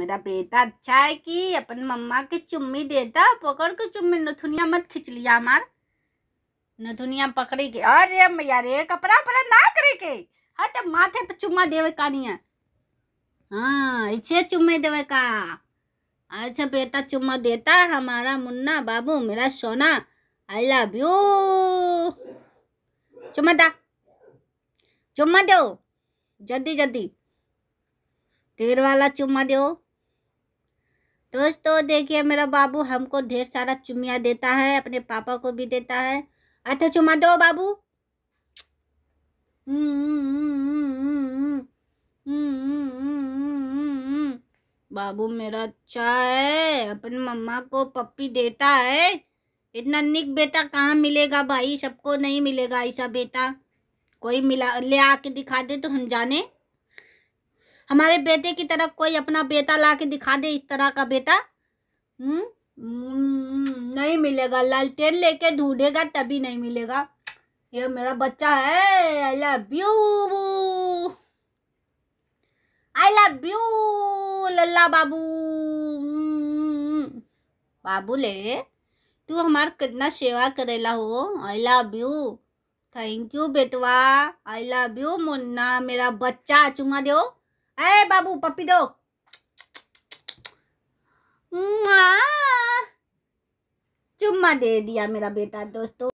मेरा बेटा अच्छा है कि अपन मम्मा के चुम्मी देता पकड़ के चुम्मी नथुनिया मत खींच लिया हमार नथुनिया पकड़ी के अरे मैया रे कपड़ा पड़ा ना करे के हाँ तो माथे पे चुम्मा देवे का नहीं है हाँ इसे चुम्मे देवे का अच्छा बेटा चुम्मा देता हमारा मुन्ना बाबू मेरा सोना आई लव यू चुम्मा दा चुम्मा दो जल्दी जल्दी तेर वाला चुम्मा दो दोस्तों देखिए मेरा बाबू हमको ढेर सारा चुमिया देता है अपने पापा को भी देता है अच्छा चुमा दो बाबू बाबू मेरा अच्छा है अपने मम्मा को पप्पी देता है इतना निक बेटा कहाँ मिलेगा भाई सबको नहीं मिलेगा ऐसा बेटा कोई मिला ले आके दिखा दे तो हम जाने हमारे बेटे की तरह कोई अपना बेटा ला के दिखा दे इस तरह का बेटा हम्म? हम्म नहीं मिलेगा लालटेन लेके ढूंढेगा तभी नहीं मिलेगा ये मेरा बच्चा है I love you I love you लल्ला बाबू हम्म। बाबू ले तू हमारा कितना सेवा करेला हो I love you thank you बेटवा आई लव यू मुन्ना मेरा बच्चा चुमा दो ए बाबू पप्पी दो चुम्मा दे दिया मेरा बेटा दोस्तों